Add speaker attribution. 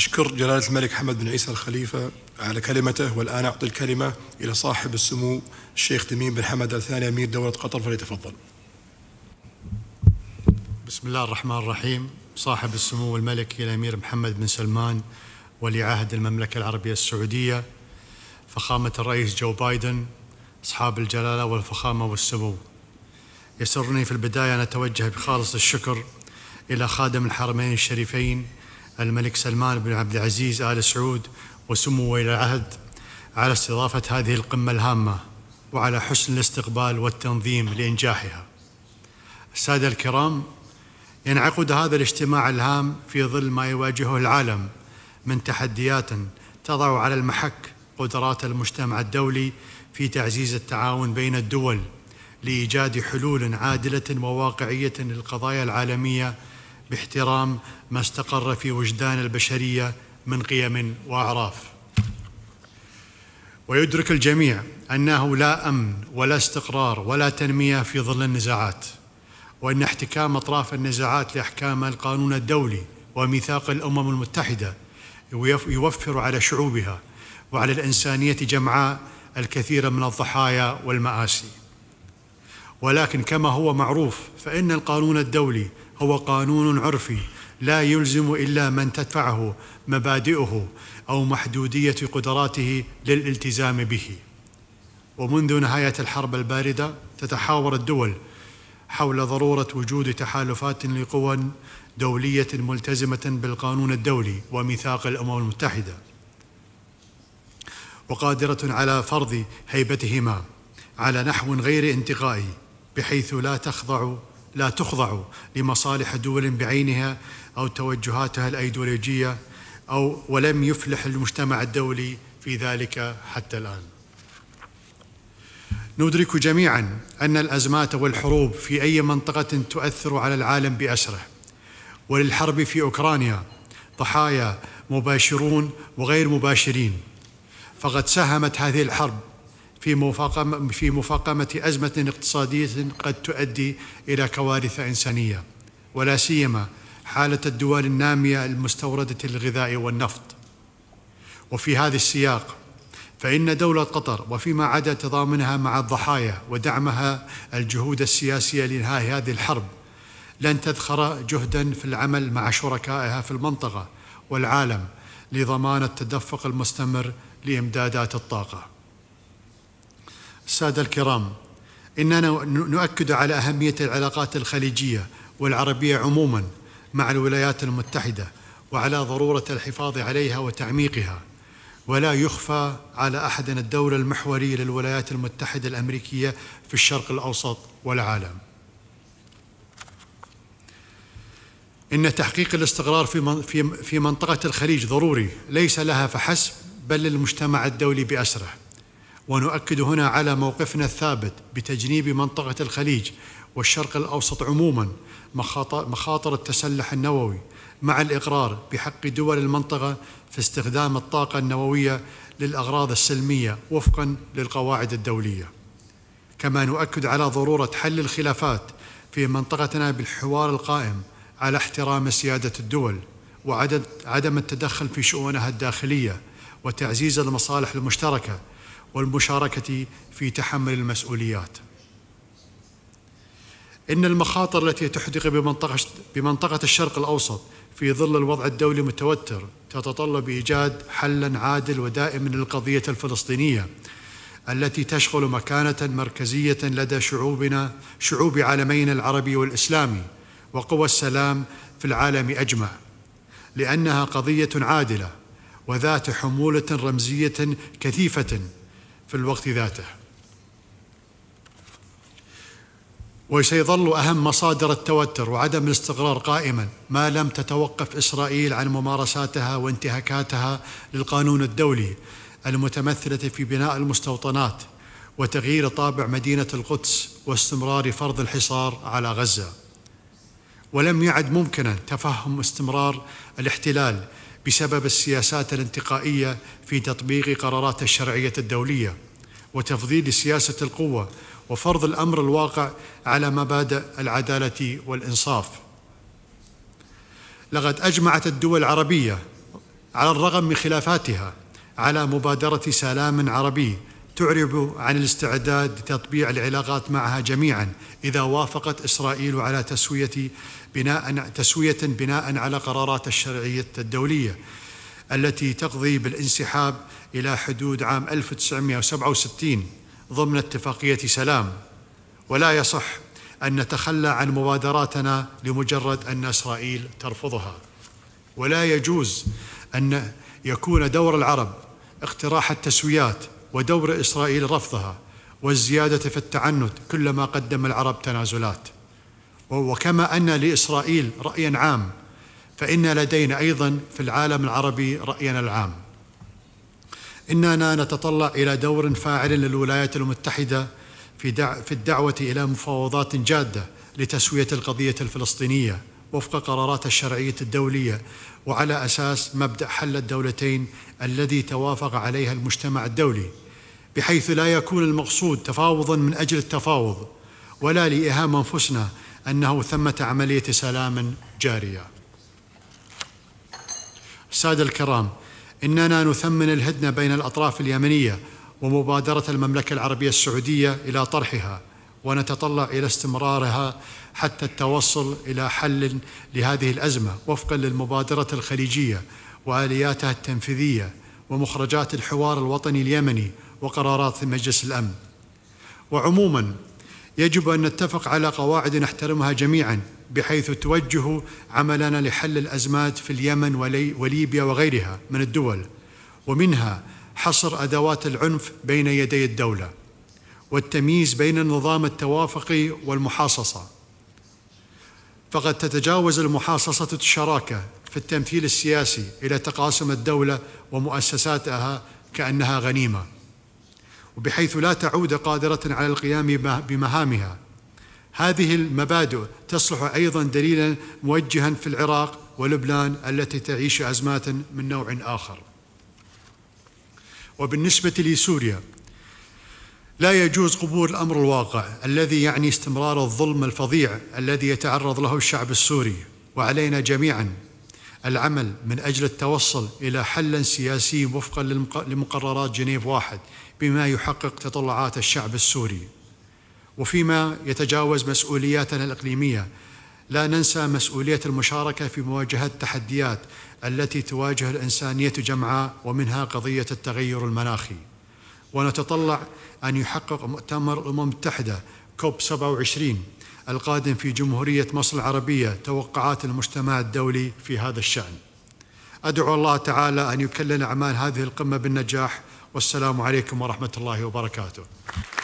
Speaker 1: أشكر جلالة الملك حمد بن عيسى الخليفة على كلمته والآن أعطي الكلمة إلى صاحب السمو الشيخ تميم بن حمد الثاني أمير دولة قطر فليتفضل بسم الله الرحمن الرحيم صاحب السمو الملك الأمير محمد بن سلمان ولي عهد المملكة العربية السعودية فخامة الرئيس جو بايدن أصحاب الجلالة والفخامة والسمو يسرني في البداية أن أتوجه بخالص الشكر إلى خادم الحرمين الشريفين الملك سلمان بن عبد العزيز آل سعود وسمو ولي العهد على استضافة هذه القمة الهامة وعلى حسن الاستقبال والتنظيم لإنجاحها السادة الكرام ينعقد هذا الاجتماع الهام في ظل ما يواجهه العالم من تحديات تضع على المحك قدرات المجتمع الدولي في تعزيز التعاون بين الدول لإيجاد حلول عادلة وواقعية للقضايا العالمية باحترام ما استقر في وجدان البشريه من قيم واعراف ويدرك الجميع انه لا امن ولا استقرار ولا تنميه في ظل النزاعات وان احتكام اطراف النزاعات لاحكام القانون الدولي وميثاق الامم المتحده يوفر على شعوبها وعلى الانسانيه جمعاء الكثير من الضحايا والمآسي ولكن كما هو معروف فإن القانون الدولي هو قانون عرفي لا يلزم الا من تدفعه مبادئه او محدوديه قدراته للالتزام به ومنذ نهايه الحرب البارده تتحاور الدول حول ضروره وجود تحالفات لقوى دوليه ملتزمه بالقانون الدولي وميثاق الامم المتحده وقادره على فرض هيبتهما على نحو غير انتقائي بحيث لا تخضع لا تخضع لمصالح دول بعينها أو توجهاتها الأيديولوجية أو ولم يفلح المجتمع الدولي في ذلك حتى الآن ندرك جميعا أن الأزمات والحروب في أي منطقة تؤثر على العالم بأسره وللحرب في أوكرانيا ضحايا مباشرون وغير مباشرين فقد ساهمت هذه الحرب في مفاقمة في مفاقمة أزمة اقتصادية قد تؤدي إلى كوارث إنسانية ولا سيما حالة الدول النامية المستوردة للغذاء والنفط وفي هذا السياق فإن دولة قطر وفيما عدا تضامنها مع الضحايا ودعمها الجهود السياسية لإنهاء هذه الحرب لن تذخر جهدا في العمل مع شركائها في المنطقة والعالم لضمان التدفق المستمر لإمدادات الطاقة السادة الكرام إننا نؤكد على أهمية العلاقات الخليجية والعربية عموما مع الولايات المتحدة وعلى ضرورة الحفاظ عليها وتعميقها ولا يخفى على أحد الدور المحوري للولايات المتحدة الأمريكية في الشرق الأوسط والعالم إن تحقيق الاستقرار في منطقة الخليج ضروري ليس لها فحسب بل للمجتمع الدولي بأسره ونؤكد هنا على موقفنا الثابت بتجنيب منطقة الخليج والشرق الأوسط عموما مخاطر التسلح النووي مع الإقرار بحق دول المنطقة في استخدام الطاقة النووية للأغراض السلمية وفقا للقواعد الدولية كما نؤكد على ضرورة حل الخلافات في منطقتنا بالحوار القائم على احترام سيادة الدول وعدم التدخل في شؤونها الداخليه وتعزيز المصالح المشتركه والمشاركه في تحمل المسؤوليات ان المخاطر التي تحدق بمنطقه بمنطقه الشرق الاوسط في ظل الوضع الدولي المتوتر تتطلب ايجاد حلا عادل ودائم للقضيه الفلسطينيه التي تشغل مكانه مركزيه لدى شعوبنا شعوب عالمينا العربي والاسلامي وقوى السلام في العالم اجمع لانها قضيه عادله وذات حمولة رمزية كثيفة في الوقت ذاته وسيظل أهم مصادر التوتر وعدم الاستقرار قائما ما لم تتوقف إسرائيل عن ممارساتها وانتهاكاتها للقانون الدولي المتمثلة في بناء المستوطنات وتغيير طابع مدينة القدس واستمرار فرض الحصار على غزة ولم يعد ممكنا تفهم استمرار الاحتلال بسبب السياسات الانتقائيه في تطبيق قرارات الشرعيه الدوليه وتفضيل سياسه القوه وفرض الامر الواقع على مبادئ العداله والانصاف لقد اجمعت الدول العربيه على الرغم من خلافاتها على مبادره سلام عربي تعرب عن الاستعداد لتطبيع العلاقات معها جميعا إذا وافقت إسرائيل على تسوية بناء تسوية بناء على قرارات الشرعية الدولية التي تقضي بالانسحاب إلى حدود عام 1967 ضمن اتفاقية سلام ولا يصح أن نتخلى عن مبادراتنا لمجرد أن إسرائيل ترفضها ولا يجوز أن يكون دور العرب اقتراح التسويات ودور إسرائيل رفضها والزيادة في التعنت كلما قدم العرب تنازلات وكما أن لإسرائيل رأيا عام فإن لدينا أيضا في العالم العربي رأينا العام إننا نتطلع إلى دور فاعل للولايات المتحدة في, في الدعوة إلى مفاوضات جادة لتسوية القضية الفلسطينية وفق قرارات الشرعية الدولية وعلى أساس مبدأ حل الدولتين الذي توافق عليها المجتمع الدولي بحيث لا يكون المقصود تفاوضا من أجل التفاوض ولا لإيهام أنفسنا أنه ثمة عملية سلام جارية السادة الكرام إننا نثمن الهدنة بين الأطراف اليمنية ومبادرة المملكة العربية السعودية إلى طرحها ونتطلع الى استمرارها حتى التوصل الى حل لهذه الازمه وفقا للمبادره الخليجيه والياتها التنفيذيه ومخرجات الحوار الوطني اليمني وقرارات مجلس الامن. وعموما يجب ان نتفق على قواعد نحترمها جميعا بحيث توجه عملنا لحل الازمات في اليمن وليبيا وغيرها من الدول ومنها حصر ادوات العنف بين يدي الدوله والتمييز بين النظام التوافقي والمحاصصه فقد تتجاوز المحاصصه الشراكه في التمثيل السياسي الى تقاسم الدوله ومؤسساتها كانها غنيمه وبحيث لا تعود قادره على القيام بمهامها هذه المبادئ تصلح ايضا دليلا موجها في العراق ولبنان التي تعيش ازمات من نوع اخر وبالنسبه لسوريا لا يجوز قبول الامر الواقع الذي يعني استمرار الظلم الفظيع الذي يتعرض له الشعب السوري وعلينا جميعا العمل من اجل التوصل الى حل سياسي وفقا لمقررات جنيف واحد بما يحقق تطلعات الشعب السوري وفيما يتجاوز مسؤولياتنا الاقليميه لا ننسى مسؤوليه المشاركه في مواجهه التحديات التي تواجه الانسانيه جمعاء ومنها قضيه التغير المناخي ونتطلع أن يحقق مؤتمر الأمم المتحدة كوب 27 القادم في جمهورية مصر العربية توقعات المجتمع الدولي في هذا الشأن أدعو الله تعالى أن يكلل أعمال هذه القمة بالنجاح والسلام عليكم ورحمة الله وبركاته